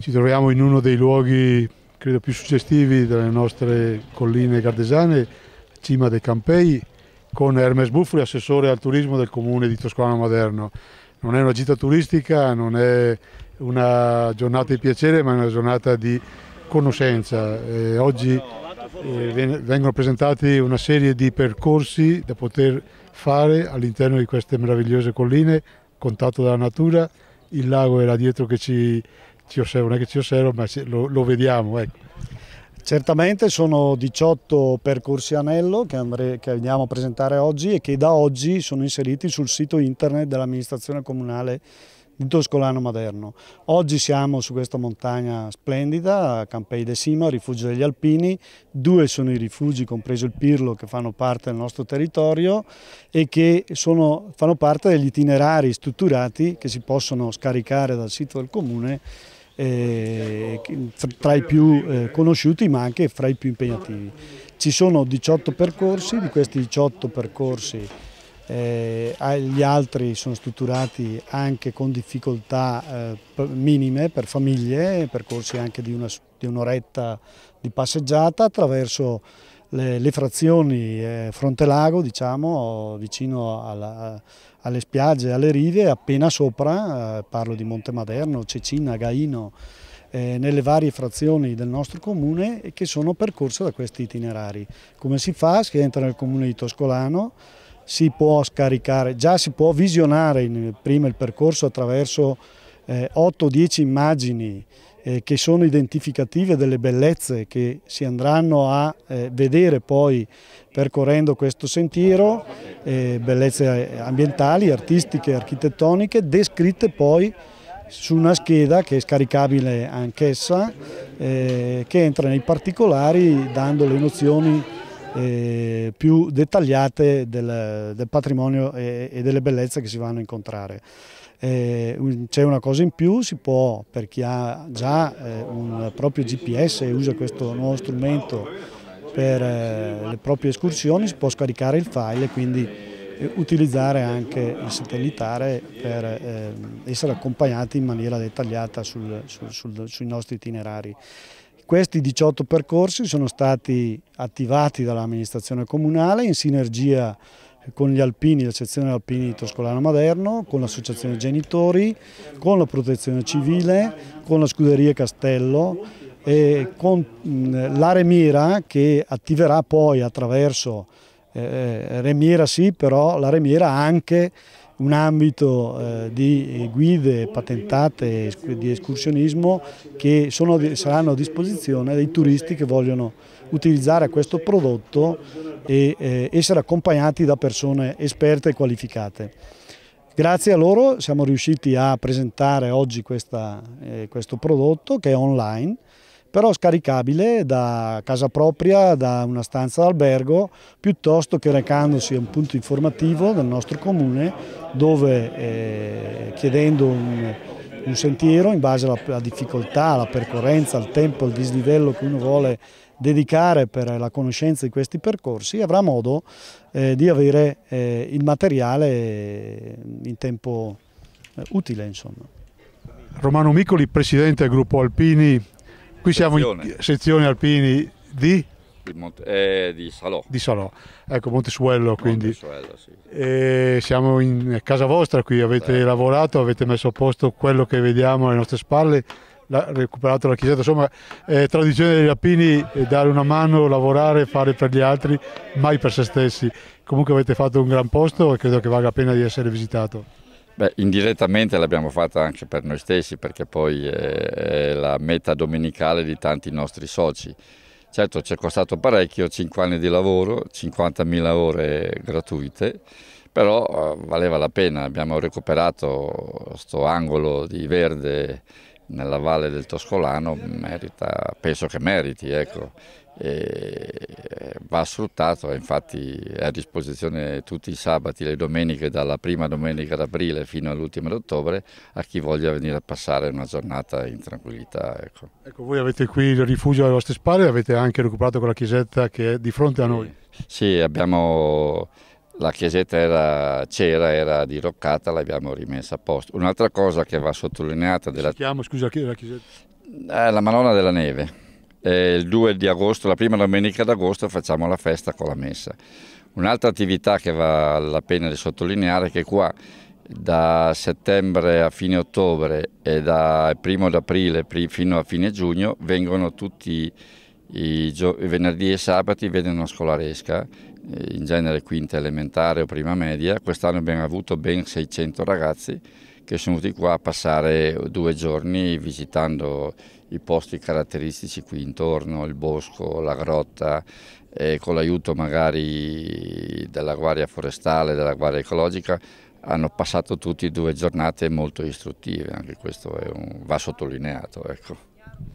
Ci troviamo in uno dei luoghi credo più suggestivi delle nostre colline gardesane, cima dei Campei, con Hermes Buffoli, assessore al turismo del comune di Toscano Moderno. Non è una gita turistica, non è una giornata di piacere, ma è una giornata di conoscenza. Eh, oggi vengono presentati una serie di percorsi da poter fare all'interno di queste meravigliose colline, contatto dalla natura, il lago era dietro che ci ci osservo, non è che ci osservo, ma lo, lo vediamo. Ecco. Certamente sono 18 percorsi anello che, andrei, che, andiamo a presentare oggi e che da oggi sono inseriti sul sito internet dell'amministrazione comunale di Toscolano Maderno. Oggi siamo su questa montagna splendida, a Campei de Sima, rifugio degli Alpini, due sono i rifugi, compreso il Pirlo, che fanno parte del nostro territorio e che sono, fanno parte degli itinerari strutturati che si possono scaricare dal sito del comune eh, tra i più eh, conosciuti ma anche fra i più impegnativi. Ci sono 18 percorsi, di questi 18 percorsi eh, gli altri sono strutturati anche con difficoltà eh, minime per famiglie, percorsi anche di un'oretta di, un di passeggiata attraverso le, le frazioni eh, frontelago, diciamo, vicino alla, alle spiagge, alle rive, appena sopra, eh, parlo di Montemaderno, Cecina, Gaino, eh, nelle varie frazioni del nostro comune che sono percorse da questi itinerari. Come si fa? Si entra nel comune di Toscolano, si può scaricare, già si può visionare in, prima il percorso attraverso 8-10 eh, immagini eh, che sono identificative delle bellezze che si andranno a eh, vedere poi percorrendo questo sentiero, eh, bellezze eh, ambientali, artistiche, architettoniche, descritte poi su una scheda che è scaricabile anch'essa, eh, che entra nei particolari dando le nozioni eh, più dettagliate del, del patrimonio e, e, delle bellezze che si vanno a incontrare. Eh, C'è una cosa in più, si può, per chi ha già eh, un proprio GPS e usa questo nuovo strumento per eh, le proprie escursioni, si può scaricare il file e quindi eh, utilizzare anche il satellitare per eh, essere accompagnati in maniera dettagliata sul, sul, sul, sui nostri itinerari. Questi 18 percorsi sono stati attivati dall'amministrazione comunale in sinergia con gli alpini, la sezione alpini di Toscolano Maderno, con l'associazione genitori, con la protezione civile, con la scuderia Castello e con la l'Aremiera che attiverà poi attraverso eh, eh Remiera sì, però la Remiera anche un ambito eh, di guide patentate di escursionismo che sono, saranno a disposizione dei turisti che vogliono utilizzare questo prodotto e eh, essere accompagnati da persone esperte e qualificate. Grazie a loro siamo riusciti a presentare oggi questa, eh, questo prodotto che è online però scaricabile da casa propria, da una stanza d'albergo, piuttosto che recandosi a un punto informativo del nostro comune dove eh, chiedendo un, un, sentiero in base alla, alla difficoltà, alla percorrenza, al tempo, al dislivello che uno vuole dedicare per la conoscenza di questi percorsi avrà modo eh, di avere eh, il materiale eh, in tempo eh, utile. Insomma. Romano Micoli, Presidente del Gruppo Alpini Qui siamo in sezione alpini di? Monte, eh, di Salò. Di Salò, ecco Montesuello quindi. Montesuello, sì. E siamo in casa vostra qui, avete Beh. lavorato, avete messo a posto quello che vediamo alle nostre spalle, la, recuperato la chiesetta, insomma eh, tradizione degli alpini è eh, dare una mano, lavorare, fare per gli altri, mai per se stessi. Comunque avete fatto un gran posto e credo che valga la pena di essere visitato. Beh, indirettamente l'abbiamo fatta anche per noi stessi perché poi eh, è, la meta domenicale di tanti nostri soci. Certo ci è costato parecchio, 5 anni di lavoro, 50.000 ore gratuite, però eh, valeva la pena, abbiamo recuperato questo angolo di verde nella valle del Toscolano merita, penso che meriti, ecco. Eh, va sfruttato, infatti è a disposizione tutti i sabati le domeniche, dalla prima domenica d'aprile fino all'ultima d'ottobre, a chi voglia venire a passare una giornata in tranquillità. Ecco. ecco. voi avete qui il rifugio alle vostre spalle, avete anche recuperato quella chiesetta che è di fronte a noi. Sì, abbiamo la chiesetta c'era, era diroccata, l'abbiamo rimessa a posto. Un'altra cosa che va sottolineata... Della... Si chiama, scusa, che la chiesetta? Eh, la Madonna della Neve. Eh, il 2 di agosto, la prima domenica d'agosto, facciamo la festa con la messa. Un'altra attività che vale la pena di sottolineare è che qua da settembre a fine ottobre e da primo d'aprile fino a fine giugno vengono tutti i, i venerdì e sabati vengono una scolaresca eh, in genere quinta elementare o prima media, quest'anno abbiamo avuto ben 600 ragazzi che sono venuti qua a passare due giorni visitando i posti caratteristici qui intorno, il bosco, la grotta, con l'aiuto magari della guardia forestale, della guardia ecologica, hanno passato tutti due giornate molto istruttive, anche questo un, va sottolineato. Ecco.